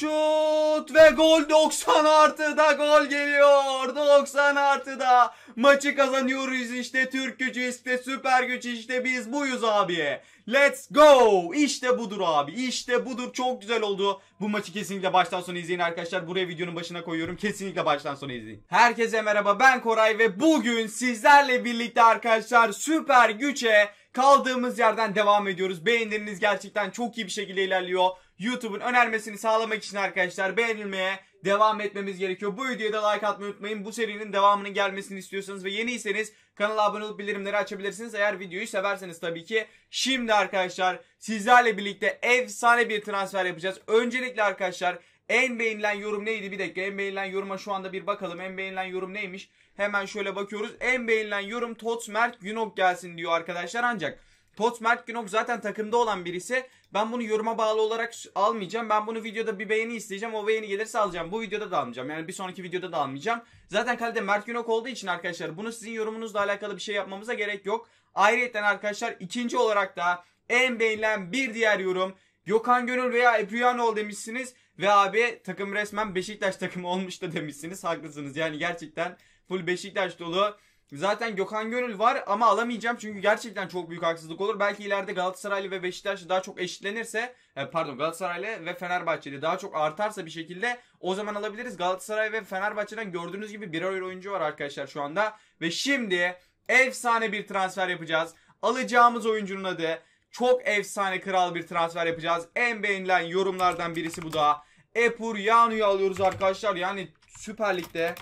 Şut ve gol 90 artıda gol geliyor. 90 artıda maçı kazanıyoruz işte Türk gücü işte süper güç işte biz buyuz abi. Let's go. İşte budur abi. İşte budur. Çok güzel oldu. Bu maçı kesinlikle baştan sona izleyin arkadaşlar. Buraya videonun başına koyuyorum. Kesinlikle baştan sona izleyin. Herkese merhaba. Ben Koray ve bugün sizlerle birlikte arkadaşlar süper güçe kaldığımız yerden devam ediyoruz. Beğenileriniz gerçekten çok iyi bir şekilde ilerliyor. YouTube'un önermesini sağlamak için arkadaşlar beğenilmeye devam etmemiz gerekiyor. Bu videoya da like atmayı unutmayın. Bu serinin devamının gelmesini istiyorsanız ve yeniyseniz kanala abone olup bildirimleri açabilirsiniz. Eğer videoyu severseniz tabii ki. Şimdi arkadaşlar sizlerle birlikte efsane bir transfer yapacağız. Öncelikle arkadaşlar en beğenilen yorum neydi? Bir dakika en beğenilen yoruma şu anda bir bakalım. En beğenilen yorum neymiş? Hemen şöyle bakıyoruz. En beğenilen yorum Tots Mert Günok gelsin diyor arkadaşlar ancak Tot Mert Günok zaten takımda olan birisi. Ben bunu yoruma bağlı olarak almayacağım. Ben bunu videoda bir beğeni isteyeceğim. O beğeni gelirse alacağım. Bu videoda da almayacağım. Yani bir sonraki videoda da almayacağım. Zaten kalite Mert Günok olduğu için arkadaşlar bunu sizin yorumunuzla alakalı bir şey yapmamıza gerek yok. Ayrıca arkadaşlar ikinci olarak da en beğenilen bir diğer yorum. Gökhan Gönül veya Ebriyanoğlu demişsiniz. Ve abi takım resmen Beşiktaş takımı olmuş da demişsiniz. Haklısınız yani gerçekten full Beşiktaş dolu. Zaten Gökhan Gönül var ama alamayacağım çünkü gerçekten çok büyük haksızlık olur. Belki ileride Galatasaraylı ve Beşiktaşlı daha çok eşitlenirse e, pardon Galatasaraylı ve Fenerbahçeli daha çok artarsa bir şekilde o zaman alabiliriz. Galatasaray ve Fenerbahçe'den gördüğünüz gibi birer oyuncu var arkadaşlar şu anda. Ve şimdi efsane bir transfer yapacağız. Alacağımız oyuncunun adı çok efsane kral bir transfer yapacağız. En beğenilen yorumlardan birisi bu da. Epur Yanu'yu alıyoruz arkadaşlar. Yani Süper Lig'de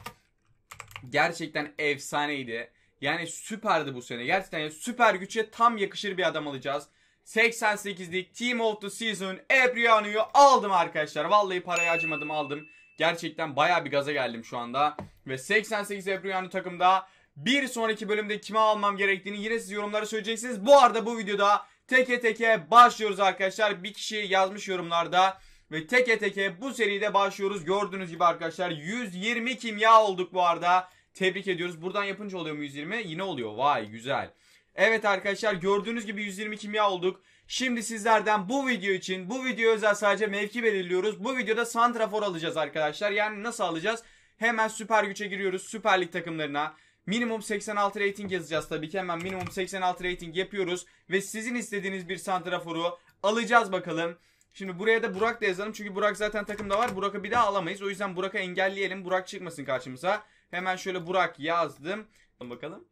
gerçekten efsaneydi. Yani süperdi bu sene. Gerçekten yani süper güçe tam yakışır bir adam alacağız. 88'lik Team of the Season Ebrianu'yu aldım arkadaşlar. Vallahi parayı acımadım aldım. Gerçekten baya bir gaza geldim şu anda. Ve 88 Ebrianu takımda bir sonraki bölümde kime almam gerektiğini yine siz yorumlara söyleyeceksiniz. Bu arada bu videoda teke teke başlıyoruz arkadaşlar. Bir kişi yazmış yorumlarda. Ve teke teke bu seride başlıyoruz. Gördüğünüz gibi arkadaşlar 120 kimya olduk bu arada. Tebrik ediyoruz. Buradan yapınca oluyor mu 120? Yine oluyor. Vay güzel. Evet arkadaşlar gördüğünüz gibi 120 kimya olduk. Şimdi sizlerden bu video için bu video özel sadece mevki belirliyoruz. Bu videoda santrafor alacağız arkadaşlar. Yani nasıl alacağız? Hemen süper güçe giriyoruz süper lig takımlarına. Minimum 86 rating yazacağız tabii ki hemen minimum 86 rating yapıyoruz. Ve sizin istediğiniz bir santraforu alacağız bakalım. Şimdi buraya da Burak da yazalım. Çünkü Burak zaten takımda var. Burak'ı bir daha alamayız. O yüzden Burak'ı engelleyelim. Burak çıkmasın karşımıza. Hemen şöyle Burak yazdım. Bakalım.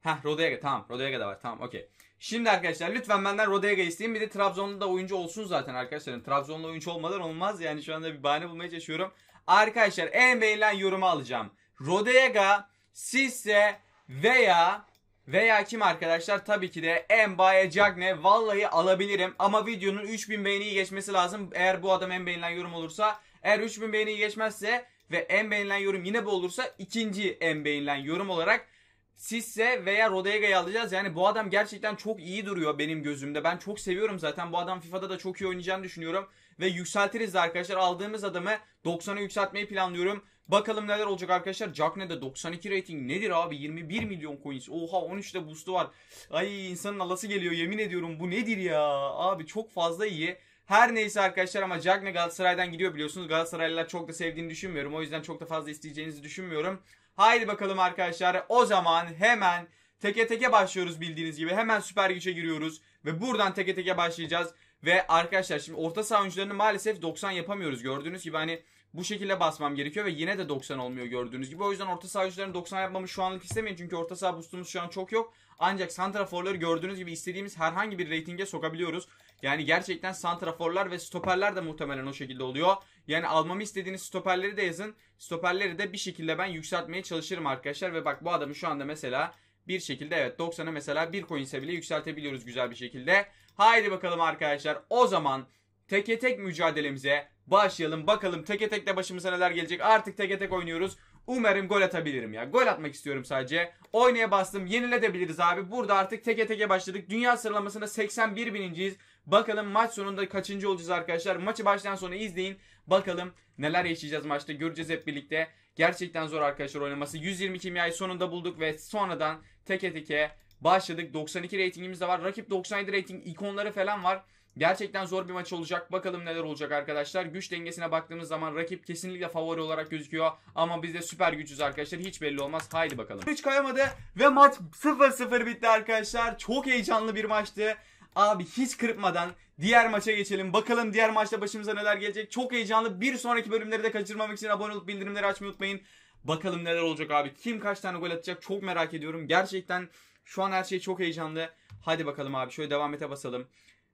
Heh Rodega tamam. Rodega da var. Tamam okey. Şimdi arkadaşlar lütfen benden Rodega isteyin. Bir de Trabzonlu da oyuncu olsun zaten arkadaşlar. Trabzonlu oyuncu olmadan olmaz. Yani şu anda bir bahane bulmaya çalışıyorum. Arkadaşlar en beğenilen yorumu alacağım. Rodega, sizse veya veya kim arkadaşlar? Tabii ki de Mbaye Cagne. Vallahi alabilirim ama videonun 3000 beğeniyi geçmesi lazım. Eğer bu adam en beğenilen yorum olursa. Eğer 3000 beğeniyi geçmezse ve en beğenilen yorum yine bu olursa ikinci en beğenilen yorum olarak Sisse veya Rodega'yı alacağız. Yani bu adam gerçekten çok iyi duruyor benim gözümde. Ben çok seviyorum zaten. Bu adam FIFA'da da çok iyi oynayacağını düşünüyorum. Ve yükseltiriz de arkadaşlar. Aldığımız adamı 90'a yükseltmeyi planlıyorum. Bakalım neler olacak arkadaşlar. Jackne'de 92 rating nedir abi? 21 milyon coins. Oha 13'te boost'u var. Ay insanın alası geliyor yemin ediyorum. Bu nedir ya? Abi çok fazla iyi. Her neyse arkadaşlar ama Jackne Galatasaray'dan gidiyor biliyorsunuz. Galatasaraylılar çok da sevdiğini düşünmüyorum. O yüzden çok da fazla isteyeceğinizi düşünmüyorum. Haydi bakalım arkadaşlar. O zaman hemen teke teke başlıyoruz bildiğiniz gibi. Hemen süper güçe giriyoruz. Ve buradan teke teke başlayacağız. Ve arkadaşlar şimdi orta saha oyuncularını maalesef 90 yapamıyoruz. Gördüğünüz gibi hani bu şekilde basmam gerekiyor ve yine de 90 olmuyor gördüğünüz gibi. O yüzden orta saha oyuncularını 90 yapmamı şu anlık istemeyin. Çünkü orta saha boostumuz şu an çok yok. Ancak santraforları gördüğünüz gibi istediğimiz herhangi bir reytinge sokabiliyoruz. Yani gerçekten santraforlar ve stoperler de muhtemelen o şekilde oluyor. Yani almamı istediğiniz stoperleri de yazın. Stoperleri de bir şekilde ben yükseltmeye çalışırım arkadaşlar. Ve bak bu adamı şu anda mesela bir şekilde evet 90'a mesela bir coinse bile yükseltebiliyoruz güzel bir şekilde. Haydi bakalım arkadaşlar o zaman teke tek mücadelemize başlayalım. Bakalım teke tek de başımıza neler gelecek. Artık teke tek oynuyoruz. Umarım gol atabilirim ya. Gol atmak istiyorum sadece. Oynaya bastım. Yenilebiliriz abi. Burada artık teke teke başladık. Dünya sıralamasında 81 bininciyiz. Bakalım maç sonunda kaçıncı olacağız arkadaşlar. Maçı baştan sonra izleyin. Bakalım neler yaşayacağız maçta. Göreceğiz hep birlikte. Gerçekten zor arkadaşlar oynaması. 120 kimyayı sonunda bulduk ve sonradan teke teke başladık. 92 reytingimiz de var. Rakip 97 reyting ikonları falan var. Gerçekten zor bir maç olacak. Bakalım neler olacak arkadaşlar. Güç dengesine baktığımız zaman rakip kesinlikle favori olarak gözüküyor. Ama bizde süper güçüz arkadaşlar. Hiç belli olmaz. Haydi bakalım. Hiç kayamadı ve maç 0-0 bitti arkadaşlar. Çok heyecanlı bir maçtı. Abi hiç kırpmadan diğer maça geçelim. Bakalım diğer maçta başımıza neler gelecek. Çok heyecanlı. Bir sonraki bölümleri de kaçırmamak için abone olup bildirimleri açmayı unutmayın. Bakalım neler olacak abi. Kim kaç tane gol atacak çok merak ediyorum. Gerçekten şu an her şey çok heyecanlı. Hadi bakalım abi şöyle devam ete basalım.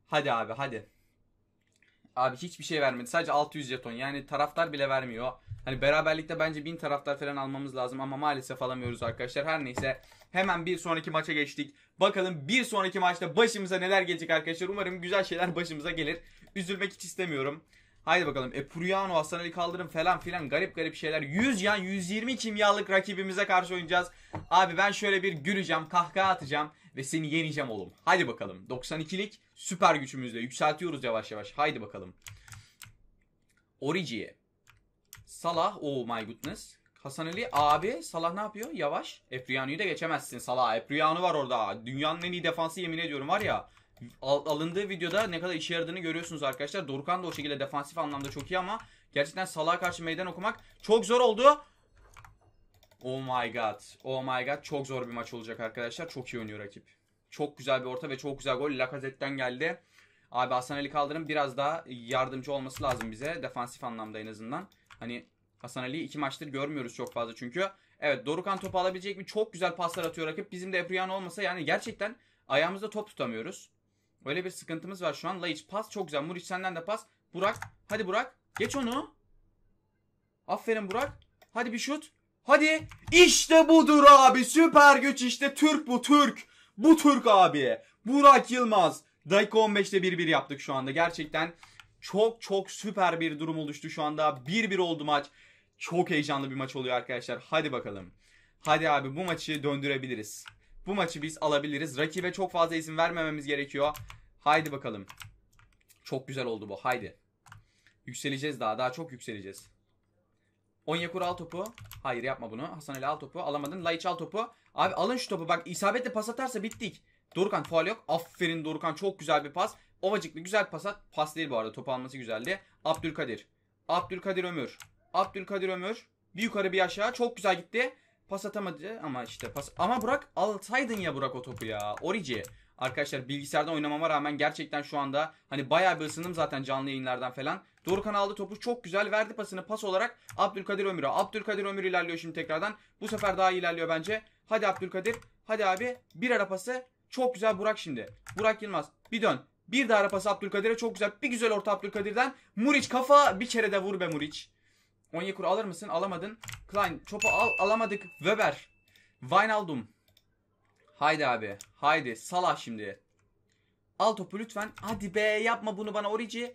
Hadi abi hadi. Abi hiçbir şey vermedi. Sadece 600 jeton. Yani taraftar bile vermiyor. Hani beraberlikte bence 1000 taraftar falan almamız lazım ama maalesef alamıyoruz arkadaşlar. Her neyse hemen bir sonraki maça geçtik. Bakalım bir sonraki maçta başımıza neler gelecek arkadaşlar. Umarım güzel şeyler başımıza gelir. Üzülmek hiç istemiyorum. Haydi bakalım Epuriano, Hasan Ali Kaldırım falan filan garip garip şeyler. 100 yan 120 kimyalık rakibimize karşı oynayacağız. Abi ben şöyle bir güleceğim, kahkaha atacağım ve seni yeneceğim oğlum. Haydi bakalım 92'lik süper gücümüzle yükseltiyoruz yavaş yavaş. Haydi bakalım. Origi'ye. Salah, oh my goodness. Hasan Ali abi Salah ne yapıyor? Yavaş. Epriano'yu da geçemezsin Salah. Epriano var orada. Dünyanın en iyi defansı yemin ediyorum var ya al, alındığı videoda ne kadar işe yaradığını görüyorsunuz arkadaşlar. Dorukan da o şekilde defansif anlamda çok iyi ama gerçekten Salah'a karşı meydan okumak çok zor oldu. Oh my god. Oh my god. Çok zor bir maç olacak arkadaşlar. Çok iyi oynuyor rakip. Çok güzel bir orta ve çok güzel gol. Lacazette'den geldi. Abi Hasan Ali Kaldırım biraz daha yardımcı olması lazım bize. Defansif anlamda en azından. Hani Hasan Ali'yi iki maçtır görmüyoruz çok fazla çünkü. Evet Dorukan topu alabilecek mi? Çok güzel paslar atıyor rakip. Bizim de Epriyan olmasa yani gerçekten ayağımızda top tutamıyoruz. Öyle bir sıkıntımız var şu an. Laiç pas çok güzel. Muriç senden de pas. Burak. Hadi Burak. Geç onu. Aferin Burak. Hadi bir şut. Hadi. İşte budur abi. Süper güç işte. Türk bu Türk. Bu Türk abi. Burak Yılmaz. Dakika 15'te 1-1 yaptık şu anda. Gerçekten çok çok süper bir durum oluştu şu anda. 1-1 oldu maç. Çok heyecanlı bir maç oluyor arkadaşlar. Hadi bakalım. Hadi abi bu maçı döndürebiliriz. Bu maçı biz alabiliriz. Rakibe çok fazla izin vermememiz gerekiyor. Haydi bakalım. Çok güzel oldu bu. Haydi. Yükseleceğiz daha. Daha çok yükseleceğiz. Onyekur al topu. Hayır yapma bunu. Hasan Ali al topu. Alamadın. Laiç al topu. Abi alın şu topu. Bak isabetle pas atarsa bittik. Dorukan faal yok. Aferin Dorukan. Çok güzel bir pas. Ovacıklı güzel bir pas at. Pas değil bu arada. Topu alması güzeldi. Abdülkadir. Abdülkadir Ömür. Abdülkadir Ömür. Bir yukarı bir aşağı. Çok güzel gitti. Pas atamadı ama işte pas. Ama Burak alsaydın ya Burak o topu ya. Orici. Arkadaşlar bilgisayardan oynamama rağmen gerçekten şu anda hani bayağı bir ısındım zaten canlı yayınlardan falan. Dorukhan aldı topu çok güzel verdi pasını pas olarak Abdülkadir Ömür'e. Abdülkadir Ömür ilerliyor şimdi tekrardan. Bu sefer daha iyi ilerliyor bence. Hadi Abdülkadir. Hadi abi bir ara pası. Çok güzel Burak şimdi. Burak Yılmaz bir dön. Bir daha ara pası Abdülkadir'e çok güzel. Bir güzel orta Abdülkadir'den. Muriç kafa bir kere de vur be Muriç. Onyekuru alır mısın? Alamadın. Klein. Çop'u al. Alamadık. Weber. Wijnaldum. Haydi abi. Haydi. Salah şimdi. Al topu lütfen. Hadi be yapma bunu bana Orici.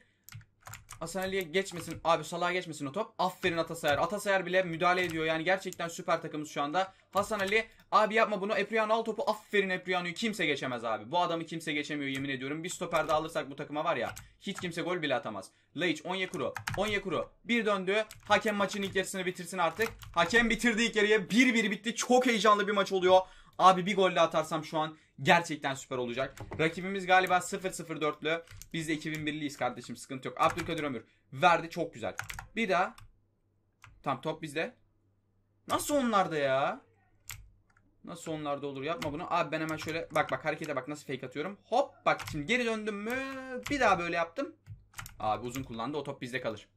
Hasanali'ye geçmesin. Abi Salah'a geçmesin o top. Aferin Atasayer. Atasayer bile müdahale ediyor. Yani gerçekten süper takımız şu anda. Hasan Ali abi yapma bunu. Epriano al topu. Aferin Epriano'yu. Kimse geçemez abi. Bu adamı kimse geçemiyor yemin ediyorum. Bir stoper de alırsak bu takıma var ya. Hiç kimse gol bile atamaz. Laiç Onyekuru. Onyekuru bir döndü. Hakem maçın ilk yarısını bitirsin artık. Hakem bitirdi ilk yarıya. 1-1 bitti. Çok heyecanlı bir maç oluyor. Abi bir golle atarsam şu an gerçekten süper olacak. Rakibimiz galiba 0-0-4'lü. Biz de 2001'liyiz kardeşim sıkıntı yok. Abdülkadir Ömür verdi çok güzel. Bir daha. Tam top bizde. Nasıl onlarda ya? Nasıl onlarda olur yapma bunu. Abi ben hemen şöyle bak bak harekete bak nasıl fake atıyorum. Hop bak şimdi geri döndüm mü bir daha böyle yaptım. Abi uzun kullandı o top bizde kalır.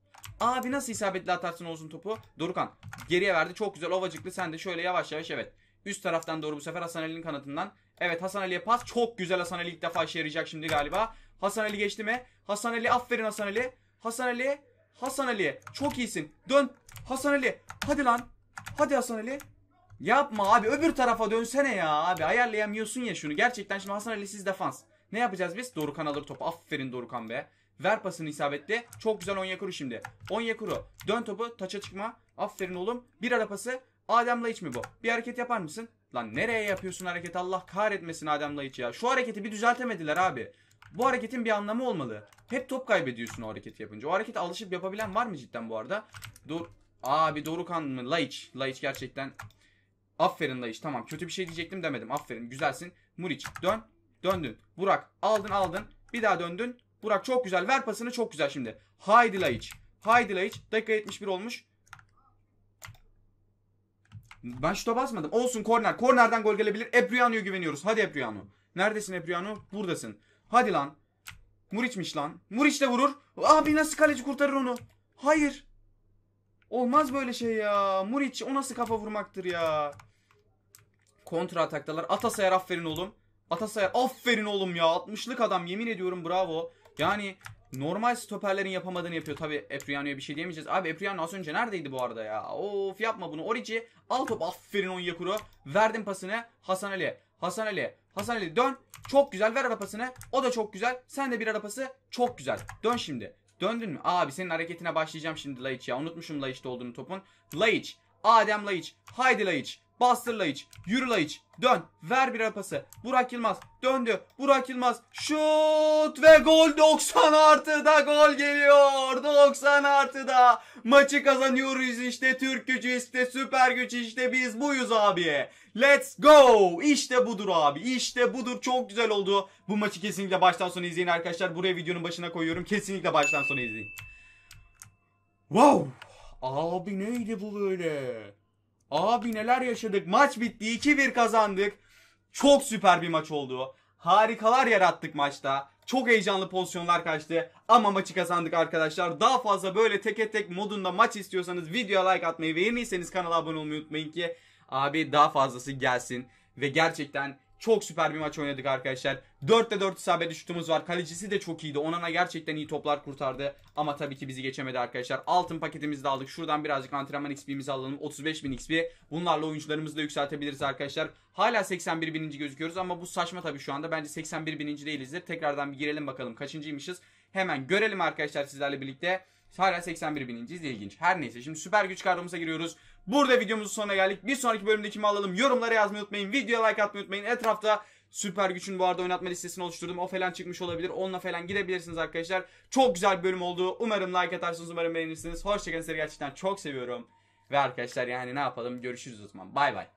Abi nasıl isabetli atarsın olsun topu? Dorukan geriye verdi çok güzel ovacıklı sen de şöyle yavaş yavaş evet. Üst taraftan doğru bu sefer Hasan Ali'nin kanadından. Evet Hasan Ali'ye pas. Çok güzel Hasan Ali ilk defa işe yarayacak şimdi galiba. Hasan Ali geçti mi? Hasan Ali aferin Hasan Ali. Hasan Ali. Hasan Ali. Çok iyisin. Dön. Hasan Ali. Hadi lan. Hadi Hasan Ali. Yapma abi öbür tarafa dönsene ya abi. Ayarlayamıyorsun ya şunu. Gerçekten şimdi Hasan Ali siz defans. Ne yapacağız biz? Dorukan alır topu. Aferin Dorukan be. Ver pasını isabetli. Çok güzel Onyekuru şimdi. Onyekuru. Dön topu. Taça çıkma. Aferin oğlum. Bir ara pası. Adem iç mi bu? Bir hareket yapar mısın? Lan nereye yapıyorsun hareket Allah kahretmesin Adem iç ya. Şu hareketi bir düzeltemediler abi. Bu hareketin bir anlamı olmalı. Hep top kaybediyorsun o hareketi yapınca. O harekete alışıp yapabilen var mı cidden bu arada? Dur. Abi Dorukan mı? Laiç. Laiç gerçekten. Aferin Laiç. Tamam kötü bir şey diyecektim demedim. Aferin güzelsin. Muriç dön. Döndün. Burak aldın aldın. Bir daha döndün. Burak çok güzel. Ver pasını çok güzel şimdi. Haydi Laiç. Haydi Laiç. Dakika 71 olmuş. Ben şuta basmadım. Olsun korner. Kornerden gol gelebilir. Epriano'ya güveniyoruz. Hadi Epriano. Neredesin Epriano? Buradasın. Hadi lan. Muriç'miş lan. Muriç de vurur. Abi nasıl kaleci kurtarır onu? Hayır. Olmaz böyle şey ya. Muriç o nasıl kafa vurmaktır ya. Kontra ataktalar. Atasayar aferin oğlum. Atasayar aferin oğlum ya. 60'lık adam yemin ediyorum bravo. Yani normal stoperlerin yapamadığını yapıyor. Tabi Epriano'ya bir şey diyemeyeceğiz. Abi Epriano az önce neredeydi bu arada ya? Of yapma bunu. Orici al top. Aferin Onyekuru. Verdim pasını. Hasan Ali. Hasan Ali. Hasan Ali dön. Çok güzel. Ver arapasını. O da çok güzel. Sen de bir arapası. Çok güzel. Dön şimdi. Döndün mü? Abi senin hareketine başlayacağım şimdi Laiç ya. Unutmuşum Laiç'te olduğunu topun. Laiç. Adem Laiç. Haydi Laiç. Bastır Laiç. Yürü Laiç. Dön. Ver bir pası. Burak Yılmaz. Döndü. Burak Yılmaz. Şut ve gol 90 artıda gol geliyor. 90 artıda. Maçı kazanıyoruz işte. Türk gücü işte. Süper güç işte. Biz buyuz abi. Let's go. İşte budur abi. İşte budur. Çok güzel oldu. Bu maçı kesinlikle baştan sona izleyin arkadaşlar. Buraya videonun başına koyuyorum. Kesinlikle baştan sona izleyin. Wow. Abi neydi bu böyle? Abi neler yaşadık. Maç bitti. 2-1 kazandık. Çok süper bir maç oldu. Harikalar yarattık maçta. Çok heyecanlı pozisyonlar kaçtı. Ama maçı kazandık arkadaşlar. Daha fazla böyle teke tek modunda maç istiyorsanız videoya like atmayı ve yeniyseniz kanala abone olmayı unutmayın ki abi daha fazlası gelsin. Ve gerçekten çok süper bir maç oynadık arkadaşlar. 4'te 4 isabetli şutumuz var. Kalecisi de çok iyiydi. Onana gerçekten iyi toplar kurtardı. Ama tabii ki bizi geçemedi arkadaşlar. Altın paketimizi de aldık. Şuradan birazcık antrenman XP'mizi alalım. 35.000 XP. Bunlarla oyuncularımızı da yükseltebiliriz arkadaşlar. Hala 81 bininci gözüküyoruz ama bu saçma tabii şu anda. Bence 81 bininci değilizdir. Tekrardan bir girelim bakalım kaçıncıymışız. Hemen görelim arkadaşlar sizlerle birlikte. Hala 81 bininciyiz ilginç. Her neyse şimdi süper güç kartımıza giriyoruz. Burada videomuzun sonuna geldik. Bir sonraki bölümde kimi alalım yorumlara yazmayı unutmayın. Videoya like atmayı unutmayın. Etrafta süper güçün bu arada oynatma listesini oluşturdum. O falan çıkmış olabilir. Onunla falan gidebilirsiniz arkadaşlar. Çok güzel bir bölüm oldu. Umarım like atarsınız. Umarım beğenirsiniz. Hoşçakalın. Sizi gerçekten çok seviyorum. Ve arkadaşlar yani ne yapalım. Görüşürüz o zaman. Bay bay.